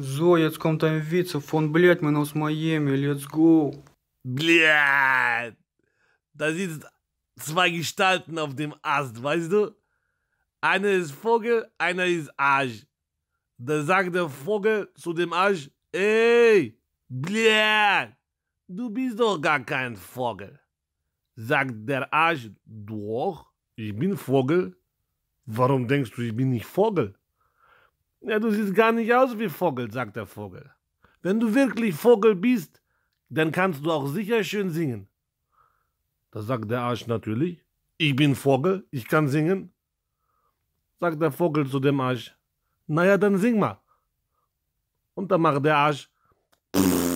So, jetzt kommt ein Witz von, блядь, aus Miami, let's go. Блядь. Da sitzt zwei Gestalten auf dem Ast, weißt du? Einer ist Vogel, einer ist Arsch. Da sagt der Vogel zu dem Arsch, ey, blöd, du bist doch gar kein Vogel. Sagt der Arsch, doch, ich bin Vogel. Warum denkst du, ich bin nicht Vogel? Ja, du siehst gar nicht aus wie Vogel, sagt der Vogel. Wenn du wirklich Vogel bist, dann kannst du auch sicher schön singen. Da sagt der Arsch natürlich, ich bin Vogel, ich kann singen. Sagt der Vogel zu dem Arsch, naja, dann sing mal. Und da macht der Arsch. Pff.